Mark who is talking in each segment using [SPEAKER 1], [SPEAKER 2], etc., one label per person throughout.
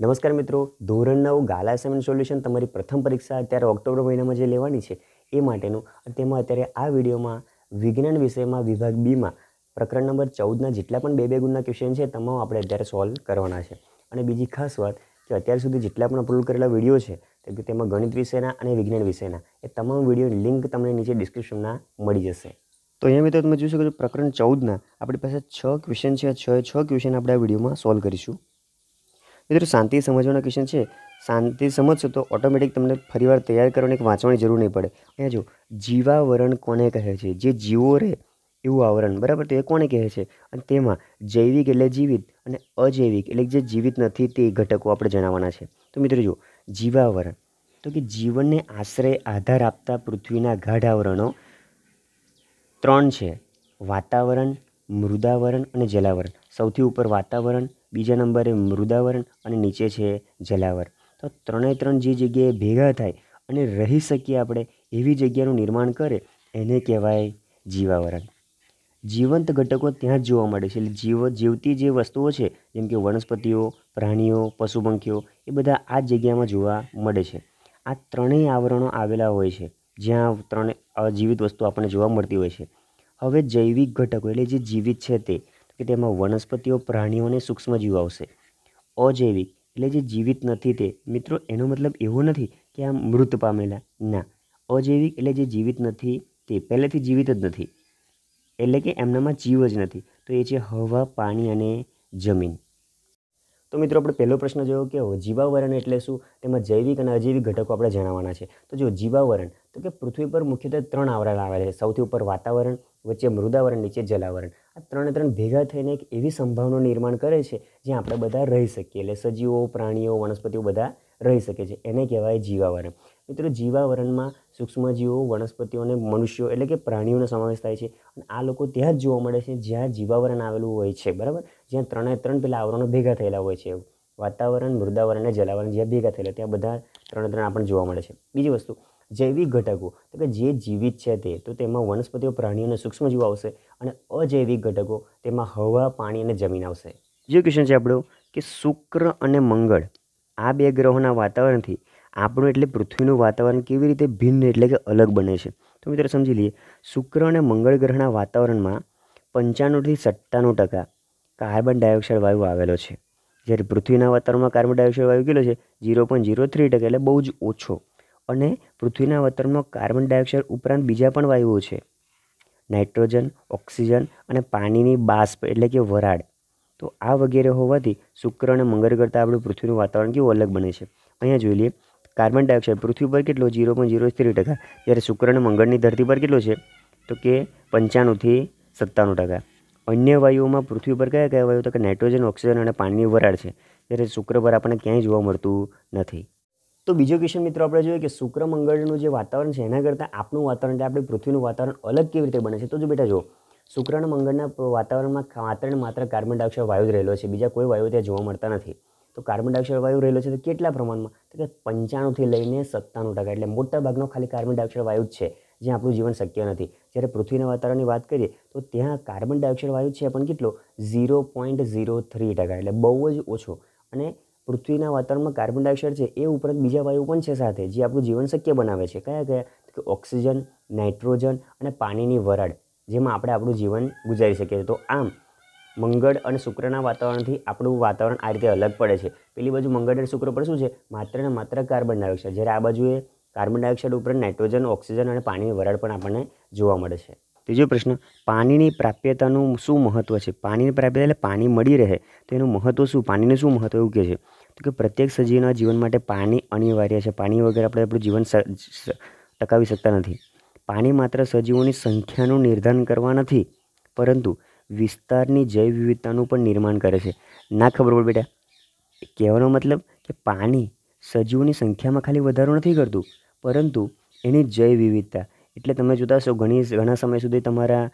[SPEAKER 1] નમસ્કાર મિત્રો ધોરણ નવ ગાલા એસાઇનમેન્ટ સોલ્યુશન તમારી પ્રથમ પરીક્ષા અત્યારે ઓક્ટોબર મહિનામાં જે લેવાની છે એ માટેનું તેમાં અત્યારે આ વિડીયોમાં વિજ્ઞાન વિષયમાં વિભાગ બીમાં પ્રકરણ નંબર ચૌદના જેટલા પણ બે બે ગુણના ક્વેશ્ચન છે તમામ આપણે અત્યારે સોલ્વ કરવાના છે અને બીજી ખાસ વાત કે અત્યાર સુધી જેટલા પણ અપલોડ કરેલા વિડીયો છે કે તેમાં ગણિત વિષયના અને વિજ્ઞાન વિષયના એ તમામ વિડીયો લિંક તમને નીચે ડિસ્ક્રિપ્શનમાં મળી જશે તો અહીંયા મિત્રો તમે જોઈ શકો છો પ્રકરણ ચૌદના આપણી પાસે છ ક્વેશ્ચન છે છ છ ક્વેશ્ચન આપણે આ વિડીયોમાં સોલ્વ કરીશું મિત્રો શાંતિ સમજવાનો ક્વેશ્ચન છે શાંતિ સમજશો તો ઓટોમેટિક તમને ફરીવાર તૈયાર કરવાની એક વાંચવાની જરૂર નહીં પડે અહીંયા જો જીવાવરણ કોને કહે છે જે જીવો રહે એવું આવરણ બરાબર તો એ કોને કહે છે અને તેમાં જૈવિક એટલે જીવિત અને અજૈવિક એટલે જે જીવિત નથી તે ઘટકો આપણે જણાવવાના છે તો મિત્રો જો જીવાવરણ તો કે જીવનને આશરે આધાર આપતા પૃથ્વીના ગાઢ આવરણો ત્રણ છે વાતાવરણ મૃદાવરણ અને જલાવરણ સૌથી ઉપર વાતાવરણ બીજા નંબરે મૃદાવરણ અને નીચે છે જલાવર તો ત્રણે ત્રણ જે જગ્યાએ ભેગા થાય અને રહી શકીએ આપણે એવી જગ્યાનું નિર્માણ કરે એને કહેવાય જીવાવરણ જીવંત ઘટકો ત્યાં જ જોવા મળે છે એટલે જીવ જીવતી જે વસ્તુઓ છે જેમ કે વનસ્પતિઓ પ્રાણીઓ પશુ પંખીઓ એ બધા આ જગ્યામાં જોવા મળે છે આ ત્રણેય આવરણો આવેલા હોય છે જ્યાં ત્રણે જીવિત વસ્તુ આપણને જોવા મળતી હોય છે હવે જૈવિક ઘટકો એટલે જે જીવિત છે તે કે તેમાં વનસ્પતિઓ પ્રાણીઓ અને સૂક્ષ્મજીવ આવશે અજૈવિક એટલે જે જીવિત નથી તે મિત્રો એનો મતલબ એવો નથી કે આ મૃત પામેલા ના અજૈવિક એટલે જે જીવિત નથી તે પહેલેથી જીવિત જ નથી એટલે કે એમનામાં જીવ જ નથી તો એ છે હવા પાણી અને જમીન તો મિત્રો આપણે પહેલો પ્રશ્ન જોયો કે જીવાવરણ એટલે શું તેમાં જૈવિક અને અજૈવિક ઘટકો આપણે જણાવવાના છે તો જો જીવાવરણ તો કે પૃથ્વી પર મુખ્યત્વે ત્રણ આવરણ આવેલા છે સૌથી ઉપર વાતાવરણ વચ્ચે મૃદાવરણ નીચે જલાવરણ આ ત્રણે ત્રણ ભેગા થઈને એક એવી સંભાવનાનું નિર્માણ કરે છે જ્યાં આપણે બધા રહી શકીએ એટલે સજીવો પ્રાણીઓ વનસ્પતિઓ બધા રહી શકે છે એને કહેવાય જીવાવરણ મિત્રો જીવાવરણમાં સૂક્ષ્મજીવો વનસ્પતિઓ અને મનુષ્યો એટલે કે પ્રાણીઓનો સમાવેશ થાય છે અને આ લોકો ત્યાં જ જોવા મળે છે જ્યાં જીવાવરણ આવેલું હોય છે બરાબર જ્યાં ત્રણે ત્રણ પેલા આવરણો ભેગા થયેલા હોય છે વાતાવરણ મૃદાવરણ અને જલાવરણ જ્યાં ભેગા થયેલા ત્યાં બધા ત્રણે ત્રણ આપણને જોવા મળે છે બીજી વસ્તુ જૈવિક ઘટકો તો કે જે જીવિત છે તે તો તેમાં વનસ્પતિઓ પ્રાણીઓને અને સૂક્ષ્મજીવો આવશે અને અજૈવિક ઘટકો તેમાં હવા પાણી અને જમીન આવશે બીજો ક્વેશ્ચન છે આપણું કે શુક્ર અને મંગળ આ બે ગ્રહોના વાતાવરણથી આપણું એટલે પૃથ્વીનું વાતાવરણ કેવી રીતે ભિન્ન એટલે કે અલગ બને છે તો મિત્રો સમજી લઈએ શુક્ર અને મંગળ ગ્રહના વાતાવરણમાં પંચાણુંથી સત્તાણું ટકા કાર્બન ડાયોક્સાઇડ વાયુ આવેલો છે જ્યારે પૃથ્વીના વાતાવરણમાં કાર્બન ડાયોક્સાઇડ વાયુ કેટલો છે ઝીરો પોઈન્ટ ઝીરો થ્રી ટકા એટલે બહુ જ ઓછો અને પૃથ્વીના વાતાવરણમાં કાર્બન ડાયોક્સાઇડ ઉપરાંત બીજા પણ વાયુઓ છે નાઇટ્રોજન ઓક્સિજન અને પાણીની બાષ્પ એટલે કે વરાળ તો આ વગેરે હોવાથી શુક્ર અને મંગળ કરતાં આપણું પૃથ્વીનું વાતાવરણ કેવું અલગ બને છે અહીંયા જોઈ લઈએ કાર્બન ડાયોક્સાઇડ પૃથ્વી પર કેટલો જીરો પોઈન્ટ જીરો ત્રી ટકા જ્યારે શુક્ર અને મંગળની ધરતી પર કેટલો છે તો કે પંચાણુંથી સત્તાણું ટકા અન્ય વાયુઓમાં પૃથ્વી પર કયા કયા વાયુ તો કે નાઇટ્રોજન ઓક્સિજન અને પાણીની વરાળ છે જ્યારે શુક્ર પર આપણને ક્યાંય જોવા મળતું નથી તો બીજો ક્વેશ્ચન મિત્રો આપણે જોઈએ કે શુક્ર મંગળનું જે વાતાવરણ છે એના કરતાં આપણું વાતાવરણ એટલે આપણે પૃથ્વીનું વાતાવરણ અલગ કેવી રીતે બને છે તો જો બેટા જો શુક્ર અને મંગળના વાતાવરણમાં માત્ર ને માત્ર કાર્બન ડાયોક્સાઇડ વાયુ જ રહેલો છે બીજા કોઈ વાયુ ત્યાં જોવા મળતા નથી તો કાર્બન ડાયોક્સાઇડ વાયુ રહેલો છે તો કેટલા પ્રમાણમાં તો કે પંચાણુંથી લઈને સત્તાણું ટકા એટલે મોટા ભાગનો ખાલી કાર્બન ડાયોક્સાઇડ વાયુ જ છે જ્યાં આપણું જીવન શક્ય નથી જ્યારે પૃથ્વીના વાતાવરણની વાત કરીએ તો ત્યાં કાર્બન ડાયોક્સાઇડ વાયુ છે પણ કેટલો ઝીરો પોઈન્ટ ઝીરો થ્રી ટકા એટલે બહુ જ ઓછો અને પૃથ્વીના વાતાવરણમાં કાર્બન ડાયોક્સાઇડ છે એ ઉપરાંત બીજા વાયુ પણ છે સાથે જે આપણું જીવન શક્ય બનાવે છે કયા કયા કે ઓક્સિજન નાઇટ્રોજન અને પાણીની વરાળ જેમાં આપણે આપણું જીવન ગુજારી શકીએ તો આમ મંગળ અને શુક્રના વાતાવરણથી આપણું વાતાવરણ આ રીતે અલગ પડે છે પેલી બાજુ મંગળ અને શુક્ર પર શું છે માત્ર ને માત્ર કાર્બન ડાયોક્સાઇડ જ્યારે આ બાજુએ કાર્બન ડાયોક્સાઇડ ઉપર નાઇટ્રોજન ઓક્સિજન અને પાણીની વરાળ પણ આપણને જોવા મળે છે ત્રીજો પ્રશ્ન પાણીની પ્રાપ્યતાનું શું મહત્ત્વ છે પાણીની પ્રાપ્યતા એટલે પાણી મળી રહે તો એનું મહત્વ શું પાણીનું શું મહત્ત્વ એવું કહે છે તો કે પ્રત્યેક સજીવના જીવન માટે પાણી અનિવાર્ય છે પાણી વગર આપણે આપણું જીવન ટકાવી શકતા નથી પાણી માત્ર સજીવોની સંખ્યાનું નિર્ધારણ કરવા નથી પરંતુ વિસ્તારની જૈવ વિવિધતાનું પણ નિર્માણ કરે છે ના ખબર પડે બેટા કહેવાનો મતલબ કે પાણી સજીવોની સંખ્યામાં ખાલી વધારો નથી કરતું પરંતુ એની જૈવ વિવિધતા એટલે તમે જોતા હશો ઘણી ઘણા સમય સુધી તમારા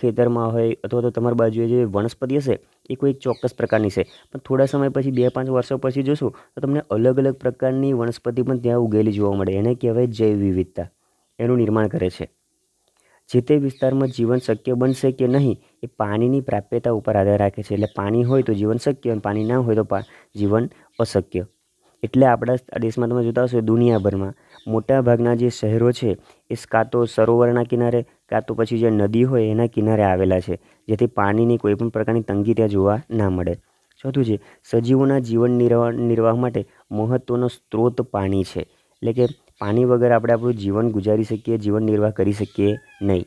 [SPEAKER 1] ખેતરમાં હોય અથવા તો તમારી બાજુએ જે વનસ્પતિ હશે એ કોઈ ચોક્કસ પ્રકારની છે પણ થોડા સમય પછી બે પાંચ વર્ષો પછી જોશો તો તમને અલગ અલગ પ્રકારની વનસ્પતિ પણ ત્યાં ઉગેલી જોવા મળે એને કહેવાય જૈવ વિવિધતા એનું નિર્માણ કરે છે જે તે વિસ્તારમાં જીવન શક્ય બનશે કે નહીં એ પાણીની પ્રાપ્યતા ઉપર આધાર રાખે છે એટલે પાણી હોય તો જીવન શક્ય અને પાણી ના હોય તો જીવન અશક્ય એટલે આપણા દેશમાં તમે જોતા હશો દુનિયાભરમાં મોટાભાગના જે શહેરો છે એ કાં તો સરોવરના કિનારે કાં તો પછી જે નદી હોય એના કિનારે આવેલા છે જેથી પાણીની કોઈપણ પ્રકારની તંગી ત્યાં જોવા ના મળે ચોથું છે સજીવોના જીવન નિર્વાહ નિર્વાહ માટે મહત્ત્વનો સ્ત્રોત પાણી છે એટલે કે પાણી વગર આપણે આપણું જીવન ગુજારી શકીએ જીવન નિર્વાહ કરી શકીએ નહીં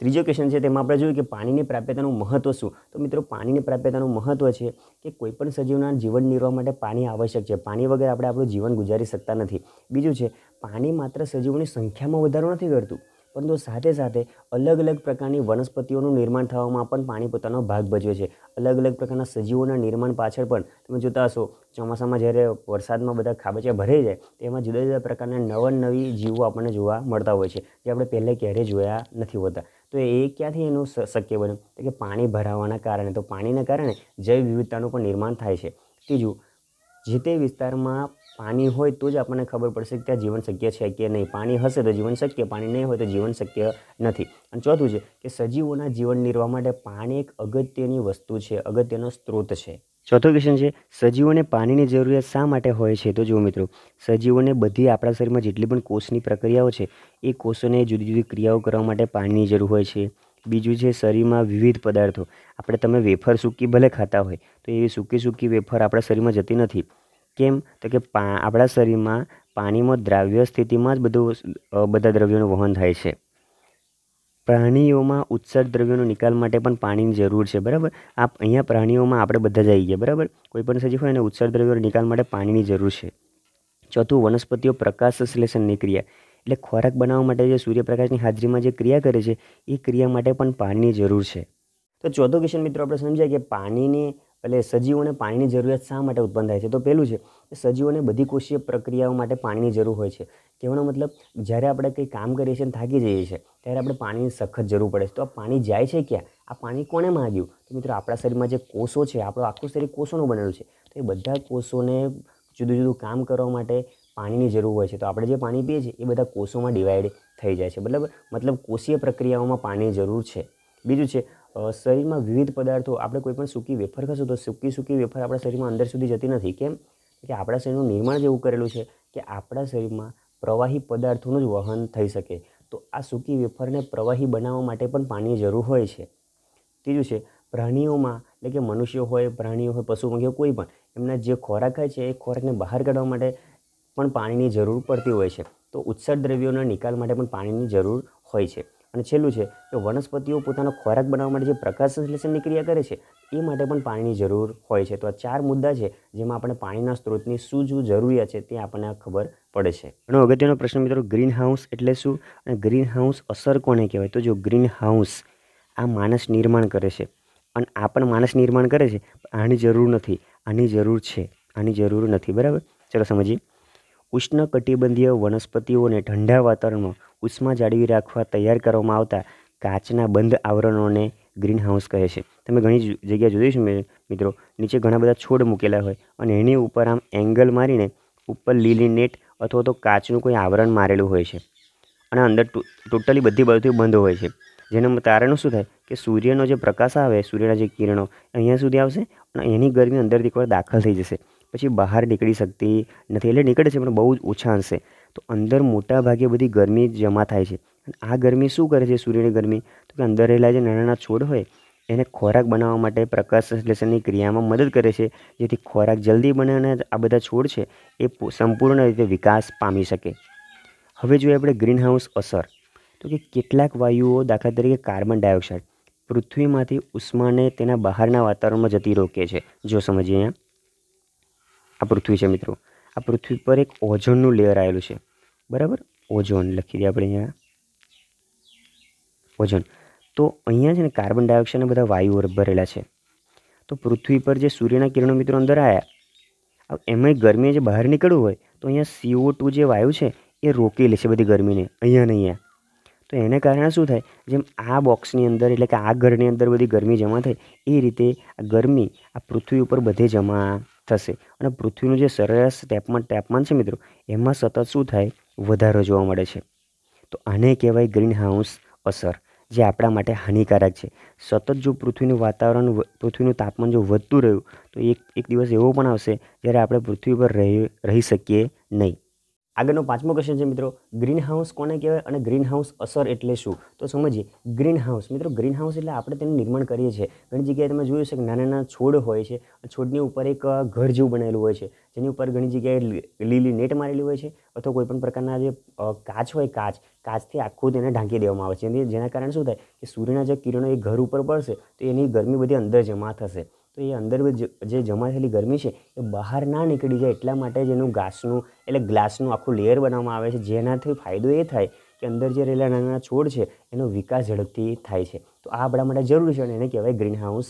[SPEAKER 1] ત્રીજો ક્વેશ્ચન છે તેમાં આપણે જોયું કે પાણીની પ્રાપ્યતાનું મહત્વ શું તો મિત્રો પાણીની પ્રાપ્યતાનું મહત્વ છે કે કોઈપણ સજીવના જીવન નિર્વાહ માટે પાણી આવશ્યક છે પાણી વગર આપણે આપણું જીવન ગુજારી શકતા નથી બીજું છે પાણી માત્ર સજીવોની સંખ્યામાં વધારો નથી કરતું પરંતુ સાથે સાથે અલગ અલગ પ્રકારની વનસ્પતિઓનું નિર્માણ થવામાં પણ પાણી પોતાનો ભાગ ભજવે છે અલગ અલગ પ્રકારના સજીવોના નિર્માણ પાછળ પણ તમે જોતા હશો ચોમાસામાં જ્યારે વરસાદમાં બધા ખાબચિયા ભરાઈ જાય તેમાં જુદા જુદા પ્રકારના નવા નવી જીવો આપણને જોવા મળતા હોય છે જે આપણે પહેલાં ક્યારેય જોયા નથી હોતા તો એ ક્યાંથી એનું શક્ય બન્યું તો કે પાણી ભરાવાના કારણે તો પાણીના કારણે જૈવ વિવિધતાનું પણ નિર્માણ થાય છે ત્રીજું જે તે વિસ્તારમાં પાણી હોય તો જ આપણને ખબર પડશે કે ત્યાં જીવન શક્ય છે કે નહીં પાણી હશે તો જીવન શક્ય પાણી નહીં હોય તો જીવન શક્ય નથી અને ચોથું છે કે સજીવોના જીવન નિર્વાહ માટે પાણી એક અગત્યની વસ્તુ છે અગત્યનો સ્ત્રોત છે ચોથો ક્વેશ્ચન છે સજીવોને પાણીની જરૂરિયાત શા માટે હોય છે તો જુઓ મિત્રો સજીવોને બધી આપણા શરીરમાં જેટલી પણ કોષની પ્રક્રિયાઓ છે એ કોષોને જુદી જુદી ક્રિયાઓ કરવા માટે પાણીની જરૂર હોય છે બીજું છે શરીરમાં વિવિધ પદાર્થો આપણે તમે વેફર સૂકી ભલે ખાતા હોય તો એવી સૂકી સૂકી વેફર આપણા શરીરમાં જતી નથી કેમ તો કે પા આપણા શરીરમાં પાણીમાં દ્રાવ્ય સ્થિતિમાં જ બધું બધા દ્રવ્યોનું વહન થાય છે પ્રાણીઓમાં ઉત્સર્ગ દ્રવ્યોનો નિકાલ માટે પણ પાણીની જરૂર છે બરાબર આ અહીંયા પ્રાણીઓમાં આપણે બધા જઈ આવી ગયા બરાબર કોઈપણ સજીવ હોય અને ઉત્સર્ગ દ્રવ્યોનો નિકાલ માટે પાણીની જરૂર છે ચોથું વનસ્પતિઓ પ્રકાશ સંશ્લેષણની ક્રિયા એટલે ખોરાક બનાવવા માટે જે સૂર્યપ્રકાશની હાજરીમાં જે ક્રિયા કરે છે એ ક્રિયા માટે પણ પાણીની જરૂર છે તો ચોથો ક્વેશ્ચન મિત્રો આપણે સમજ્યા કે પાણીની એટલે સજીવોને પાણીની જરૂરિયાત શા માટે ઉત્પન્ન થાય છે તો પહેલું છે કે સજીવોને બધી કોષીય પ્રક્રિયાઓ માટે પાણીની જરૂર હોય છે કહેવાનો મતલબ જ્યારે આપણે કંઈ કામ કરીએ છીએ અને થાકી જઈએ છીએ ત્યારે આપણે પાણીની સખત જરૂર પડે છે તો આ પાણી જાય છે ક્યાં આ પાણી કોણે માગ્યું તો મિત્રો આપણા શરીરમાં જે કોષો છે આપણું આખું શરીર કોષોનું બનેલું છે તો એ બધા કોષોને જુદું જુદું કામ કરવા માટે પાણીની જરૂર હોય છે તો આપણે જે પાણી પીએ છીએ એ બધા કોષોમાં ડિવાઈડ થઈ જાય છે મતલબ મતલબ કોષીય પ્રક્રિયાઓમાં પાણીની જરૂર છે બીજું છે શરીરમાં વિવિધ પદાર્થો આપણે કોઈ પણ સૂકી વેફર ખાશું તો સૂકી સૂકી વેફર આપણા શરીરમાં અંદર સુધી જતી નથી કેમ કે આપણા શરીરનું નિર્માણ જેવું કરેલું છે કે આપણા શરીરમાં પ્રવાહી પદાર્થોનું જ વહન થઈ શકે તો આ સૂકી વેફરને પ્રવાહી બનાવવા માટે પણ પાણીની જરૂર હોય છે ત્રીજું છે પ્રાણીઓમાં એટલે કે મનુષ્યો હોય પ્રાણીઓ હોય પશુ પંખીઓ કોઈ પણ એમના જે ખોરાક હોય છે એ ખોરાકને બહાર કાઢવા માટે પણ પાણીની જરૂર પડતી હોય છે તો ઉત્સર્ગ દ્રવ્યોના નિકાલ માટે પણ પાણીની જરૂર હોય છે અને છેલ્લું છે કે વનસ્પતિઓ પોતાનો ખોરાક બનાવવા માટે જે પ્રકાશ સંશ્લેષણની ક્રિયા કરે છે એ માટે પણ પાણીની જરૂર હોય છે તો આ ચાર મુદ્દા છે જેમાં આપણે પાણીના સ્ત્રોતની શું શું જરૂરિયાત છે તે આપણને ખબર પડે છે ઘણો અગત્યનો પ્રશ્ન મિત્રો ગ્રીન હાઉસ એટલે શું અને ગ્રીન હાઉસ અસર કોને કહેવાય તો જો ગ્રીન હાઉસ આ માણસ નિર્માણ કરે છે અને આ પણ માણસ નિર્માણ કરે છે આની જરૂર નથી આની જરૂર છે આની જરૂર નથી બરાબર ચલો સમજીએ ઉષ્ણકટિબંધીય વનસ્પતિઓને ઠંડા વાતાવરણમાં ઉષ્મા જાળવી રાખવા તૈયાર કરવામાં આવતા કાચના બંધ આવરણોને ગ્રીનહાઉસ કહે છે તમે ઘણી જગ્યા જોઈશું મિત્રો નીચે ઘણા બધા છોડ મૂકેલા હોય અને એની ઉપર આમ એંગલ મારીને ઉપર લીલી નેટ અથવા તો કાચનું કોઈ આવરણ મારેલું હોય છે અને અંદર ટોટલી બધી બાજુ બંધ હોય છે જેના કારણે શું થાય કે સૂર્યનો જે પ્રકાશ આવે સૂર્યના જે કિરણો અહીંયા સુધી આવશે અને એની ગરમી અંદરથી એકવાર દાખલ થઈ જશે પછી બહાર નીકળી શકતી નથી એટલે નીકળે છે પણ બહુ જ ઓછા હશે તો અંદર મોટા ભાગે બધી ગરમી જમા થાય છે અને આ ગરમી શું કરે છે સૂર્યની ગરમી તો કે અંદર રહેલા જે નાના નાના છોડ હોય એને ખોરાક બનાવવા માટે પ્રકાશ સંશ્લેષણની ક્રિયામાં મદદ કરે છે જેથી ખોરાક જલ્દી બને અને આ બધા છોડ છે એ સંપૂર્ણ રીતે વિકાસ પામી શકે હવે જોઈએ આપણે ગ્રીનહાઉસ અસર તો કે કેટલાક વાયુઓ દાખલા તરીકે કાર્બન ડાયોક્સાઇડ પૃથ્વીમાંથી ઉષ્માને તેના બહારના વાતાવરણમાં જતી રોકે છે જો સમજીએ અહીંયા આ પૃથ્વી છે મિત્રો આ પૃથ્વી પર એક ઓઝોનનું લેયર આવેલું છે બરાબર ઓઝોન લખી દઈએ આપણે અહીંયા ઓઝોન તો અહીંયા છે ને કાર્બન ડાયોક્સાઇડ બધા વાયુઓ ભરેલા છે તો પૃથ્વી પર જે સૂર્યના કિરણો મિત્રો અંદર આવ્યા એમાં ગરમી જે બહાર નીકળ્યું હોય તો અહીંયા સીઓ ટુ જે વાયુ છે એ રોકી લે છે બધી ગરમીને અહીંયા ને અહીંયા તો એને કારણે શું થાય જેમ આ બોક્સની અંદર એટલે કે આ ઘરની અંદર બધી ગરમી જમા થાય એ રીતે આ ગરમી આ પૃથ્વી ઉપર બધે જમા થશે અને પૃથ્વીનું જે સરેરાશ તાપમાન તાપમાન છે મિત્રો એમાં સતત શું થાય વધારો જોવા મળે છે તો આને કહેવાય ગ્રીન હાઉસ અસર જે આપણા માટે હાનિકારક છે સતત જો પૃથ્વીનું વાતાવરણ પૃથ્વીનું તાપમાન જો વધતું રહ્યું તો એક એક દિવસ એવો પણ આવશે જ્યારે આપણે પૃથ્વી પર રહી રહી શકીએ નહીં આગળનો પાંચમો ક્વેશ્ચન છે મિત્રો ગ્રીન હાઉસ કોને કહેવાય અને ગ્રીન હાઉસ અસર એટલે શું તો સમજીએ ગ્રીન હાઉસ મિત્રો ગ્રીન હાઉસ એટલે આપણે તેનું નિર્માણ કરીએ છીએ ઘણી જગ્યાએ તમે જોયું છે કે નાના નાના છોડ હોય છે છોડની ઉપર એક ઘર જેવું બનેલું હોય છે જેની ઉપર ઘણી જગ્યાએ લીલી નેટ મારેલી હોય છે અથવા કોઈપણ પ્રકારના જે કાચ હોય કાચ કાચથી આખું તેને ઢાંકી દેવામાં આવે છે જેના કારણે શું થાય કે સૂર્યના જે કિરણો એ ઘર ઉપર પડશે તો એની ગરમી બધી અંદર જમા થશે તો એ અંદર જે જમા થયેલી ગરમી છે એ બહાર ના નીકળી જાય એટલા માટે જ એનું ઘાસનું એટલે ગ્લાસનું આખું લેયર બનાવવામાં આવે છે જેનાથી ફાયદો એ થાય કે અંદર જે રહેલા નાના છોડ છે એનો વિકાસ ઝડપથી થાય છે તો આ આપણા માટે જરૂરી છે અને એને કહેવાય ગ્રીન હાઉસ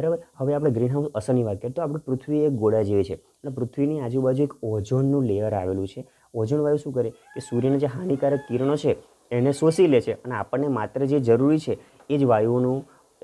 [SPEAKER 1] બરાબર હવે આપણે ગ્રીનહાઉસ અસરની વાત કરીએ તો આપણે પૃથ્વી એક ગોળા જેવી છે અને પૃથ્વીની આજુબાજુ એક ઓઝોનનું લેયર આવેલું છે ઓઝોન વાયુ શું કરે કે સૂર્યના જે હાનિકારક કિરણો છે એને શોષી લે છે અને આપણને માત્ર જે જરૂરી છે એ જ વાયુઓનું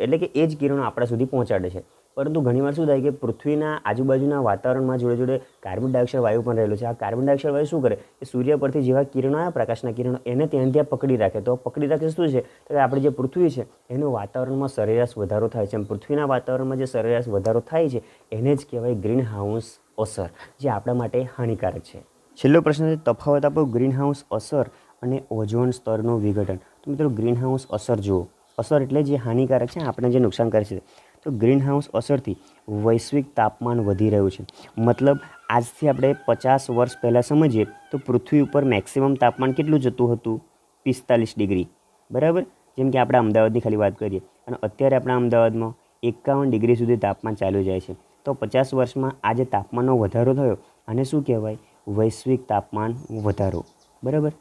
[SPEAKER 1] એટલે કે એ જ કિરણો આપણા સુધી પહોંચાડે છે પરંતુ ઘણીવાર શું થાય કે પૃથ્વીના આજુબાજુના વાતાવરણમાં જોડે જોડે કાર્બન ડાયોક્સાઇડ વાયુ પણ રહેલું છે આ કાર્બન ડાયોક્સાઇડ વાયુ શું કરે કે સૂર્ય પરથી જેવા કિરણો આવ્યા પ્રકાશના કિરણો એને ત્યાં ત્યાં પકડી રાખે તો પકડી રાખે શું છે તો આપણે જે પૃથ્વી છે એનું વાતાવરણમાં સરેરાશ વધારો થાય છે પૃથ્વીના વાતાવરણમાં જે સરેરાશ વધારો થાય છે એને જ કહેવાય ગ્રીન હાઉસ અસર જે આપણા માટે હાનિકારક છે છેલ્લો પ્રશ્ન છે તફાવત આપો ગ્રીન હાઉસ અસર અને ઓઝોન સ્તરનું વિઘટન તો મિત્રો ગ્રીન હાઉસ અસર જુઓ અસર એટલે જે હાનિકારક છે આપણે જે નુકસાન કરે છે તો ગ્રીનહાઉસ અસરથી વૈશ્વિક તાપમાન વધી રહ્યું છે મતલબ આજથી આપણે પચાસ વર્ષ પહેલાં સમજીએ તો પૃથ્વી ઉપર મેક્સિમમ તાપમાન કેટલું જતું હતું પિસ્તાલીસ ડિગ્રી બરાબર જેમ કે આપણે અમદાવાદની ખાલી વાત કરીએ અને અત્યારે આપણા અમદાવાદમાં એકાવન ડિગ્રી સુધી તાપમાન ચાલુ જાય છે તો પચાસ વર્ષમાં આજે તાપમાનનો વધારો થયો અને શું કહેવાય વૈશ્વિક તાપમાન વધારો બરાબર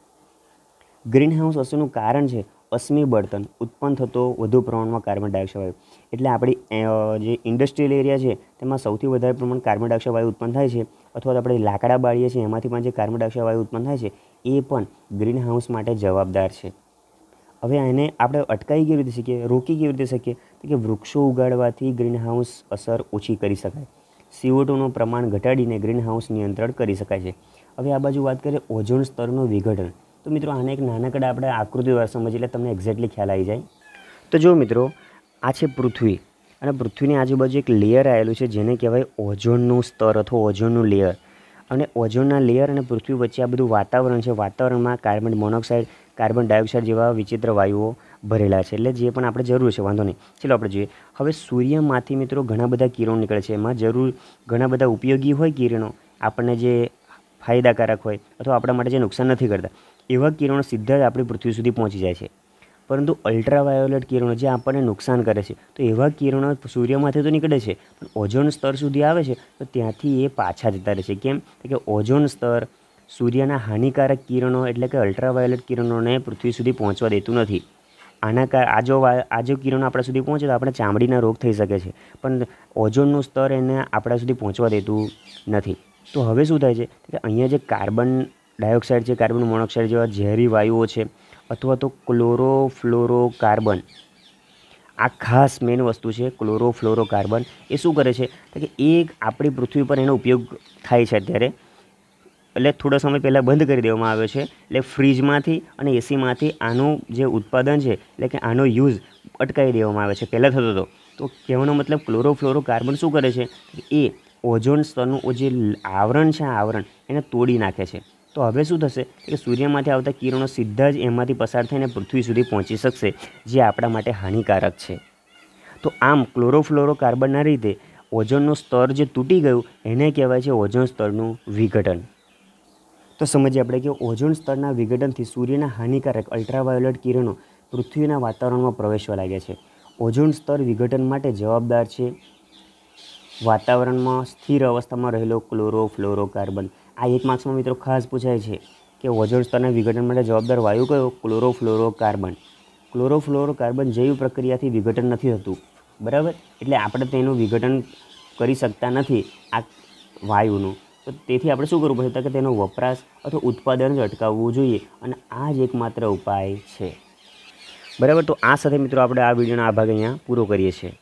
[SPEAKER 1] ગ્રીનહાઉસ અસરનું કારણ છે અશ્મી બળતણ ઉત્પન્ન થતો વધુ પ્રમાણમાં કાર્બન ડાયોક્સાઇડ વાયુ એટલે આપણી જે ઇન્ડસ્ટ્રીયલ એરિયા છે તેમાં સૌથી વધારે પ્રમાણ કાર્બન ડાયોક્સાઇડ વાયુ ઉત્પન્ન થાય છે અથવા તો આપણે લાકડા બાળીએ છીએ એમાંથી પણ જે કાર્બન ડાયોક્સાઇડ વાયુ ઉત્પન્ન થાય છે એ પણ ગ્રીન હાઉસ માટે જવાબદાર છે હવે એને આપણે અટકાવી કેવી રીતે શકીએ રોકી કેવી રીતે શકીએ તો કે વૃક્ષો ઉગાડવાથી ગ્રીનહાઉસ અસર ઓછી કરી શકાય સીઓટુનું પ્રમાણ ઘટાડીને ગ્રીનહાઉસ નિયંત્રણ કરી શકાય છે હવે આ બાજુ વાત કરીએ ઓઝોન સ્તરનું વિઘટન તો મિત્રો આને એક નાનકડા આપણે આકૃતિ દ્વારા સમજીએ એટલે તમને એક્ઝેક્ટલી ખ્યાલ આવી જાય તો જો મિત્રો આ છે પૃથ્વી અને પૃથ્વીની આજુબાજુ એક લેયર આવેલું છે જેને કહેવાય ઓઝોનનું સ્તર અથવા ઓઝોનનું લેયર અને ઓઝોનના લેયર અને પૃથ્વી વચ્ચે આ બધું વાતાવરણ છે વાતાવરણમાં કાર્બન મોનોક્સાઇડ કાર્બન ડાયોક્સાઇડ જેવા વિચિત્ર વાયુઓ ભરેલા છે એટલે જે પણ આપણે જરૂર છે વાંધો નહીં ચાલો આપણે જોઈએ હવે સૂર્યમાંથી મિત્રો ઘણા બધા કિરણો નીકળે છે એમાં જરૂર ઘણા બધા ઉપયોગી હોય કિરણો આપણને જે ફાયદાકારક હોય અથવા આપણા માટે જે નુકસાન નથી કરતા એવા કિરણો સીધા જ આપણી પૃથ્વી સુધી પહોંચી જાય છે પરંતુ અલ્ટ્રાવાયોલેટ કિરણો જે આપણને નુકસાન કરે છે તો એવા કિરણો સૂર્યમાંથી તો નીકળે છે પણ ઓઝોન સ્તર સુધી આવે છે તો ત્યાંથી એ પાછા જતા રહે છે કેમ કે ઓઝોન સ્તર સૂર્યના હાનિકારક કિરણો એટલે કે અલ્ટ્રાવાયોલેટ કિરણોને પૃથ્વી સુધી પહોંચવા દેતું નથી આના કાર આ જો આ જો કિરણો આપણા સુધી પહોંચે તો આપણે ચામડીના રોગ થઈ શકે છે પણ ઓઝોનનું સ્તર એને આપણા સુધી પહોંચવા દેતું નથી તો હવે શું થાય છે કે અહીંયા જે કાર્બન ડાયોક્સાઇડ છે કાર્બન મોનોક્સાઇડ જેવા ઝેરી વાયુઓ છે અથવા તો ક્લોરો કાર્બન આ ખાસ મેઇન વસ્તુ છે ક્લોરો કાર્બન એ શું કરે છે કે એ આપણી પૃથ્વી પર એનો ઉપયોગ થાય છે અત્યારે એટલે થોડો સમય પહેલાં બંધ કરી દેવામાં આવ્યો છે એટલે ફ્રીજમાંથી અને એસીમાંથી આનું જે ઉત્પાદન છે એટલે કે આનો યુઝ અટકાવી દેવામાં આવે છે પહેલાં થતો હતો તો કહેવાનો મતલબ ક્લોરોફ્લોરો કાર્બન શું કરે છે એ ઓઝોન સ્તરનું જે આવરણ છે આવરણ એને તોડી નાખે છે તો હવે શું થશે કે સૂર્યમાંથી આવતા કિરણો સીધા જ એમાંથી પસાર થઈને પૃથ્વી સુધી પહોંચી શકશે જે આપણા માટે હાનિકારક છે તો આમ ક્લોરોફ્લોરોકાર્બનના લીધે ઓઝોનનું સ્તર જે તૂટી ગયું એને કહેવાય છે ઓઝોન સ્તરનું વિઘટન તો સમજીએ આપણે કે ઓઝોન સ્તરના વિઘટનથી સૂર્યના હાનિકારક અલ્ટ્રાવાયોલેટ કિરણો પૃથ્વીના વાતાવરણમાં પ્રવેશવા લાગ્યા છે ઓઝોન સ્તર વિઘટન માટે જવાબદાર છે વાતાવરણમાં સ્થિર અવસ્થામાં રહેલો ક્લોરોફ્લોરોકાર્બન આ એક માર્ક્સમાં મિત્રો ખાસ પૂછાય છે કે ઓઝોન સ્તરના વિઘટન માટે જવાબદાર વાયુ કયો ક્લોરોફ્લોરોકાર્બન ક્લોરોફ્લોરોકાર્બન જૈવ પ્રક્રિયાથી વિઘટન નથી થતું બરાબર એટલે આપણે તેનું વિઘટન કરી શકતા નથી આ વાયુનું તો તેથી આપણે શું કરવું પડશે કે તેનો વપરાશ અથવા ઉત્પાદન જ અટકાવવું જોઈએ અને આ જ એકમાત્ર ઉપાય છે બરાબર તો આ સાથે મિત્રો આપણે આ વિડીયોનો આ ભાગ અહીંયા પૂરો કરીએ છીએ